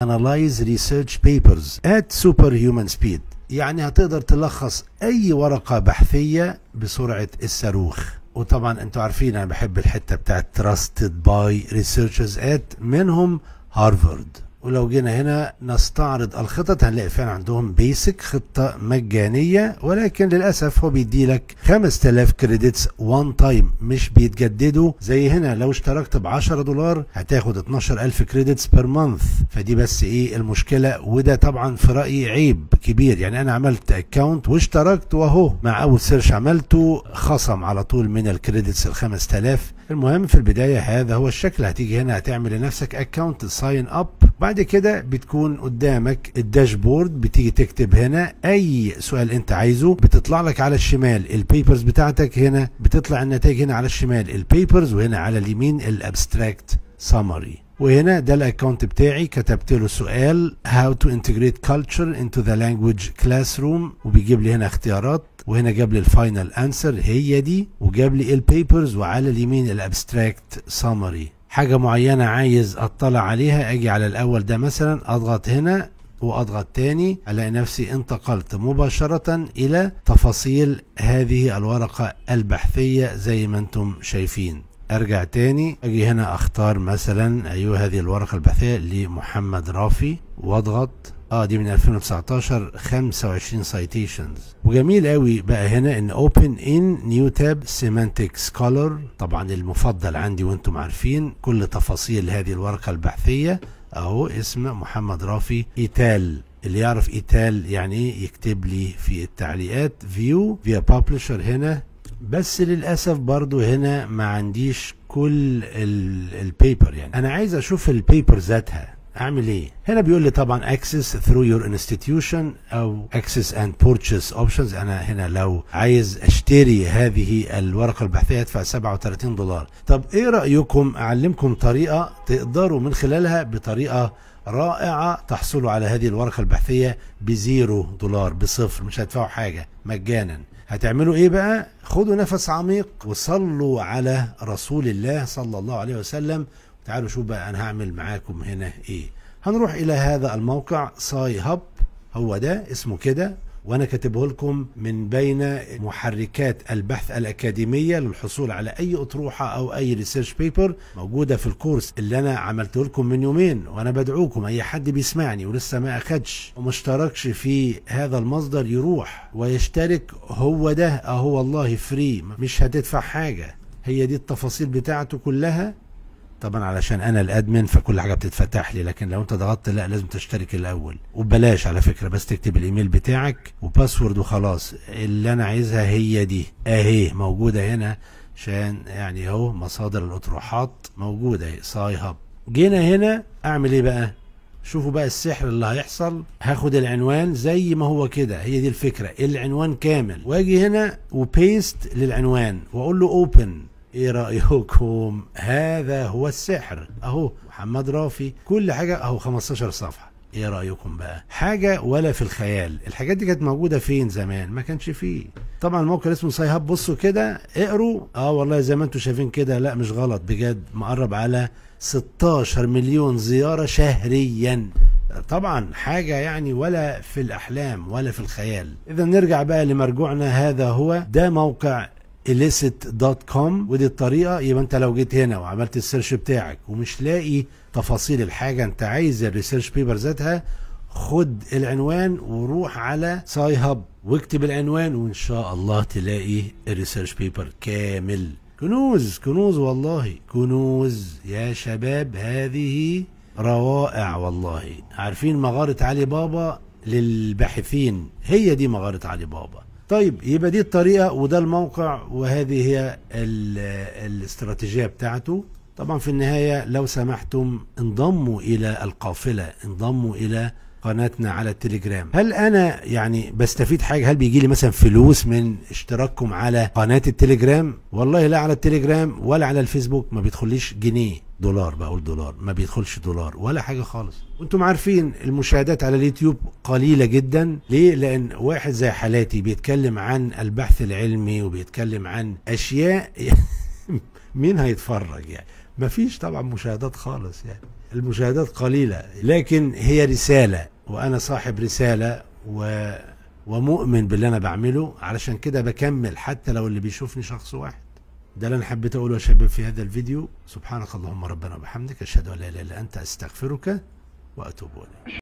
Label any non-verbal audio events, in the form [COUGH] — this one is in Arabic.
analyze research papers at superhuman speed يعني هتقدر تلخص اي ورقة بحثية بسرعة الصاروخ وطبعا انتوا عارفين انا بحب الحتة بتاعت trusted by researchers at منهم هارفارد ولو جينا هنا نستعرض الخطط هنلاقي فعلا عندهم بيسك خطة مجانية ولكن للأسف هو بيدي لك 5000 كريدتس وان تايم مش بيتجددوا زي هنا لو اشتركت ب 10 دولار هتاخد 12000 كريدتس بير مانث فدي بس ايه المشكلة وده طبعا في رأيي عيب كبير يعني انا عملت اكونت واشتركت واهو مع اول سيرش عملته خصم على طول من الكريدتس ال 5000 المهم في البداية هذا هو الشكل هتيجي هنا هتعمل لنفسك اكونت ساين اب بعد كده بتكون قدامك الداشبورد بتيجي تكتب هنا اي سؤال انت عايزه بتطلع لك على الشمال البيبرز بتاعتك هنا بتطلع النتائج هنا على الشمال البيبرز وهنا على اليمين الابستراكت سامري وهنا ده الاكونت بتاعي كتبت له سؤال هاو تو انتجريت كلتشر انتو ذا لانجويج كلاس روم وبيجيب لي هنا اختيارات وهنا جاب لي الفاينل انسر هي دي وجاب لي البيبرز وعلى اليمين الابستراكت سامري حاجة معينة عايز اطلع عليها اجي على الاول ده مثلا اضغط هنا واضغط تاني الاقي نفسي انتقلت مباشرة الى تفاصيل هذه الورقة البحثية زي ما انتم شايفين ارجع تاني اجي هنا اختار مثلا ايوه هذه الورقه البحثيه لمحمد رافي واضغط اه دي من 2019 25 سايتيشنز وجميل قوي بقى هنا ان اوبن ان نيو تاب سيمانتك سكولر طبعا المفضل عندي وانتم عارفين كل تفاصيل هذه الورقه البحثيه اهو اسم محمد رافي ايتال اللي يعرف ايتال يعني ايه يكتب لي في التعليقات فيو view, via publisher هنا بس للاسف برضو هنا ما عنديش كل البيبر يعني انا عايز اشوف البيبر ذاتها اعمل ايه هنا بيقول لي طبعا اكسس ثرو يور انستتيوشن او اكسس اند بورتشيس اوبشنز انا هنا لو عايز اشتري هذه الورقه البحثيه ادفع 37 دولار طب ايه رايكم اعلمكم طريقه تقدروا من خلالها بطريقه رائعة تحصلوا على هذه الورقة البحثية بزيرو دولار بصفر مش هتدفعوا حاجة مجانا هتعملوا ايه بقى خدوا نفس عميق وصلوا على رسول الله صلى الله عليه وسلم تعالوا شوف بقى انا هعمل معاكم هنا ايه هنروح الى هذا الموقع ساي هاب هو ده اسمه كده وانا كاتبه لكم من بين محركات البحث الاكاديميه للحصول على اي اطروحه او اي ريسيرش بيبر موجوده في الكورس اللي انا عملته لكم من يومين وانا بدعوكم اي حد بيسمعني ولسه ما اخدش وما اشتركش في هذا المصدر يروح ويشترك هو ده اهو والله فري مش هتدفع حاجه هي دي التفاصيل بتاعته كلها طبعا علشان انا الادمن فكل حاجه بتتفتح لي لكن لو انت ضغطت لا لازم تشترك الاول وببلاش على فكره بس تكتب الايميل بتاعك وباسورد وخلاص اللي انا عايزها هي دي اهي موجوده هنا عشان يعني اهو مصادر الاطروحات موجوده ساي هاب جينا هنا اعمل ايه بقى شوفوا بقى السحر اللي هيحصل هاخد العنوان زي ما هو كده هي دي الفكره العنوان كامل واجي هنا وبيست للعنوان واقول له اوبن ايه رايكم هذا هو السحر اهو محمد رافي كل حاجه اهو 15 صفحه ايه رايكم بقى حاجه ولا في الخيال الحاجات دي كانت موجوده فين زمان ما كانش فيه طبعا الموقع اسمه سايهاب بصوا كده اقروا اه والله زي ما انتم شايفين كده لا مش غلط بجد مقرب على 16 مليون زياره شهريا طبعا حاجه يعني ولا في الاحلام ولا في الخيال اذا نرجع بقى لمرجوعنا هذا هو ده موقع دوت كوم ودي الطريقه يبقى انت لو جيت هنا وعملت السيرش بتاعك ومش لاقي تفاصيل الحاجه انت عايز الريسيرش بيبر ذاتها خد العنوان وروح على ساي هاب واكتب العنوان وان شاء الله تلاقي الريسيرش بيبر كامل كنوز كنوز والله كنوز يا شباب هذه روائع والله عارفين مغارة علي بابا للباحثين هي دي مغارة علي بابا طيب يبقى دي الطريقة وده الموقع وهذه هي الاستراتيجية بتاعته طبعا في النهاية لو سمحتم انضموا إلى القافلة انضموا إلى قناتنا على التليجرام هل انا يعني بستفيد حاجه هل بيجي لي مثلا فلوس من اشتراككم على قناه التليجرام والله لا على التليجرام ولا على الفيسبوك ما بيدخليش جنيه دولار بقول دولار ما بيدخلش دولار ولا حاجه خالص وانتم عارفين المشاهدات على اليوتيوب قليله جدا ليه لان واحد زي حالاتي بيتكلم عن البحث العلمي وبيتكلم عن اشياء [LAUGHS] مين هيتفرج يعني مفيش طبعا مشاهدات خالص يعني المشاهدات قليله لكن هي رساله وانا صاحب رساله و ومؤمن باللي انا بعمله علشان كده بكمل حتى لو اللي بيشوفني شخص واحد ده اللي انا حبيت اقوله يا شباب في هذا الفيديو سبحانك اللهم ربنا وبحمدك اشهد ان لا اله الا انت استغفرك واتوب اليك